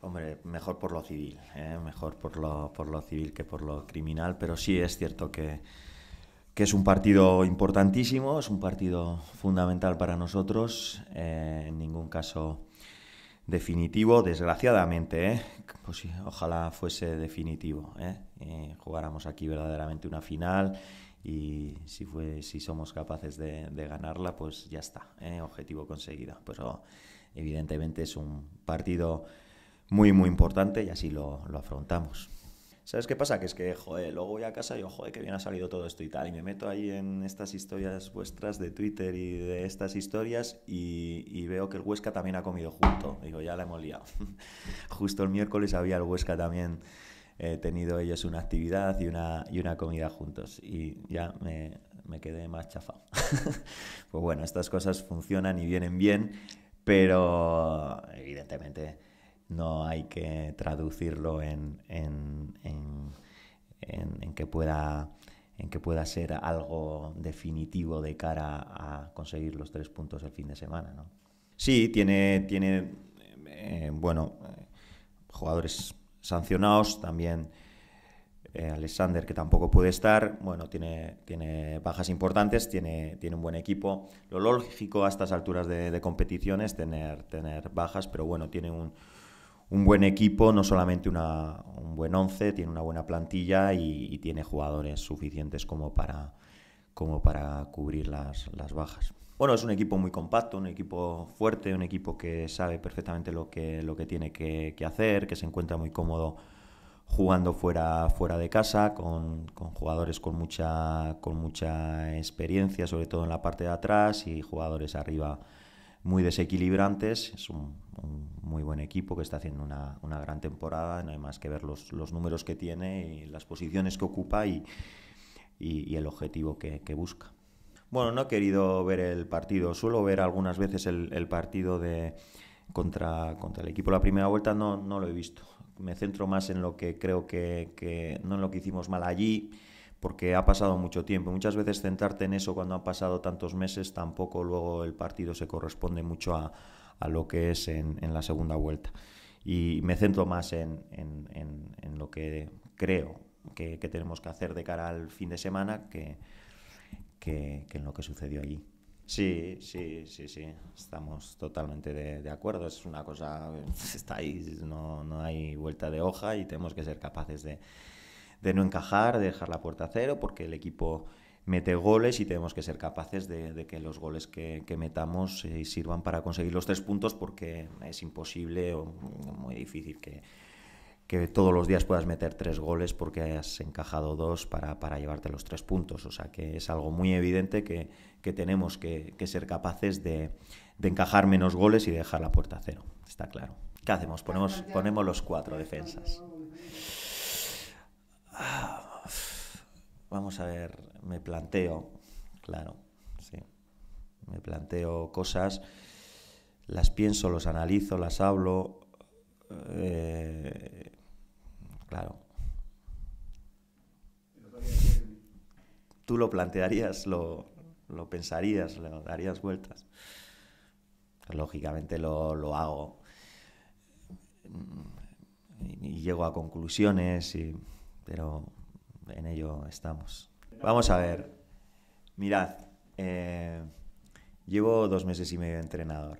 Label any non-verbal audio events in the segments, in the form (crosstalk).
Hombre, mejor por lo civil, ¿eh? mejor por lo, por lo civil que por lo criminal, pero sí es cierto que, es un partido importantísimo, es un partido fundamental para nosotros, eh, en ningún caso definitivo, desgraciadamente, ¿eh? pues ojalá fuese definitivo, jugáramos aquí verdaderamente una final y si, fue, si somos capaces de, ganarla, pues ya está, objetivo conseguido, Pues evidentemente es un partido muy, muy importante y así lo, lo afrontamos. ¿Sabes qué pasa? Que es que, joder, luego voy a casa y digo, joder, que bien ha salido todo esto y tal. Y me meto ahí en estas historias vuestras de Twitter y de estas historias y, veo que el Huesca también ha comido junto. Digo, ya la hemos liado. (laughs) Justo el miércoles había el Huesca también eh, tenido ellos una actividad y una, y una comida juntos. Y ya me, me quedé más chafado. (laughs) pues bueno, estas cosas funcionan y vienen bien, pero evidentemente no hay que traducirlo en, en, en, que pueda en que pueda ser algo definitivo de cara a conseguir los tres puntos el fin de semana. Sí, tiene, tiene eh, bueno, eh, jugadores sancionados, también eh, Alexander que tampoco puede estar, bueno, tiene, tiene bajas importantes, tiene, tiene un buen equipo. Lo lógico a estas alturas de, competiciones es tener, tener bajas, pero bueno, tiene un, un buen equipo, no solamente un buen once, tiene una buena plantilla y, tiene jugadores suficientes como para, como para cubrir las, las, bajas. Bueno, es un equipo muy compacto, un equipo fuerte, un equipo que sabe perfectamente lo que, lo que tiene que, hacer, que se encuentra muy cómodo jugando fuera, fuera de casa, con, jugadores con mucha, con mucha experiencia, sobre todo en la parte de atrás, y jugadores arriba muy desequilibrantes. Es un, muy buen equipo que está haciendo una, gran temporada. No hay más que ver los, números que tiene y las posiciones que ocupa y, el objetivo que, busca. Bueno, no he querido ver el partido. Suelo ver algunas veces el, partido de contra, contra el equipo la primera vuelta. No, no lo he visto. Me centro más en lo que creo que, que no en lo que hicimos mal allí porque ha pasado mucho tiempo. Muchas veces centrarte en eso cuando han pasado tantos meses, tampoco luego el partido se corresponde mucho a, lo que es en, en, la segunda vuelta. Y me centro más en, en, lo que creo que, tenemos que hacer de cara al fin de semana que, que, en lo que sucedió allí. Sí, sí, sí, sí, estamos totalmente de, de, acuerdo. Es una cosa, (laughs) está ahí, no hay vuelta de hoja y tenemos que ser capaces de, de no encajar, de dejar la puerta a cero, porque el equipo mete goles y tenemos que ser capaces de, que los goles que, metamos eh, sirvan para conseguir los tres puntos porque es imposible o muy difícil que, que todos los días puedas meter tres goles porque hayas encajado dos para, llevarte los tres puntos. O sea que es algo muy evidente que, tenemos que, ser capaces de, encajar menos goles y dejar la puerta a cero. Está claro. ¿Qué hacemos? Ponemos, ponemos los cuatro defensas. Ah, vamos a ver, me planteo, claro, sí. Me planteo cosas, las pienso, los analizo, las hablo. Eh, claro. Tú lo plantearías, lo, pensarías, le darías vueltas. Lógicamente lo, hago y, y llego a conclusiones y pero en ello estamos. Vamos a ver. Mirad, eh, llevo dos meses y medio de entrenador.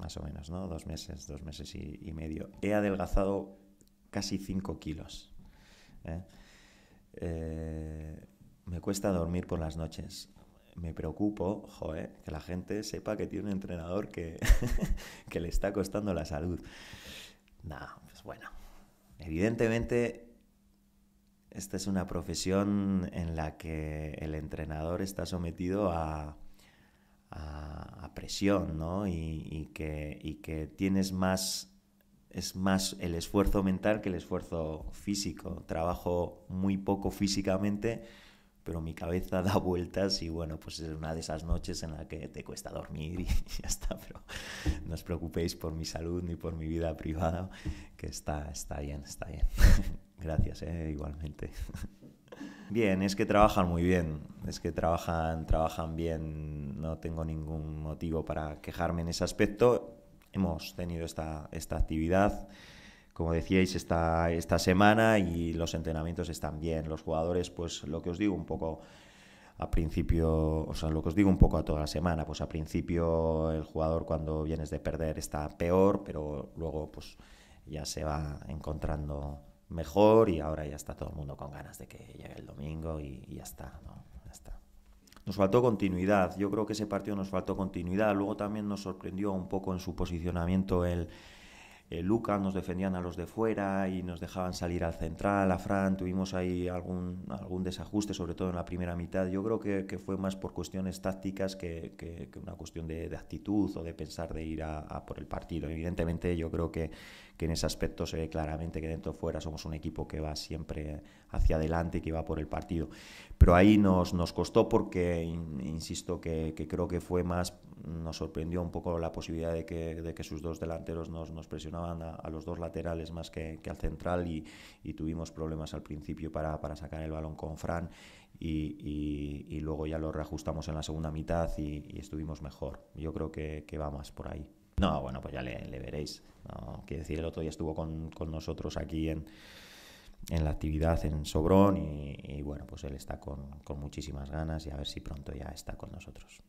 Más o menos, ¿no? Dos meses, dos meses y, medio. He adelgazado casi cinco kilos. ¿eh? Eh, me cuesta dormir por las noches. Me preocupo, joe, que la gente sepa que tiene un entrenador que, (laughs) que le está costando la salud. Nah, pues bueno. Evidentemente esta es una profesión en la que el entrenador está sometido a, a, presión, ¿no? Y, que, y que tienes más, es más el esfuerzo mental que el esfuerzo físico. Trabajo muy poco físicamente, pero mi cabeza (laughs) da vueltas y bueno, pues es una de esas noches en la que te cuesta dormir (laughs) y ya está, pero no os preocupéis por mi salud ni por mi vida privada, que está, está bien, está bien. (laughs) Gracias, eh, igualmente. (laughs) Bien, es que trabajan muy bien, es que trabajan, trabajan bien, no tengo ningún motivo para quejarme en ese aspecto. Hemos tenido esta, esta actividad, como decíais, esta, esta semana y los entrenamientos están bien. Los jugadores, pues lo que os digo un poco a principio, o sea, lo que os digo un poco a toda la semana, pues a principio el jugador cuando vienes de perder está peor, pero luego pues ya se va encontrando mejor y ahora ya está todo el mundo con ganas de que llegue el domingo y, ya está, ¿no? Ya está. Nos faltó continuidad, yo creo que ese partido nos faltó continuidad, luego también nos sorprendió un poco en su posicionamiento el eh, Luca, nos defendían a los de fuera y nos dejaban salir al central, a Fran, tuvimos ahí algún, algún desajuste, sobre todo en la primera mitad. Yo creo que, fue más por cuestiones tácticas que, una cuestión de, actitud o de pensar de ir a, por el partido. Evidentemente yo creo que, en ese aspecto se ve claramente que dentro fuera somos un equipo que va siempre hacia adelante y que va por el partido. Pero ahí nos, nos costó porque, insisto, que, que creo que fue más nos sorprendió un poco la posibilidad de que, sus dos delanteros nos, presionaban a, los dos laterales más que, al central y, tuvimos problemas al principio para, sacar el balón con Fran y, luego ya lo reajustamos en la segunda mitad y, estuvimos mejor. Yo creo que, va más por ahí. No, bueno, pues ya le, veréis. quiero decir, el otro día estuvo con, nosotros aquí en, en, la actividad en Sobrón y, y bueno, pues él está con, con muchísimas ganas y a ver si pronto ya está con nosotros.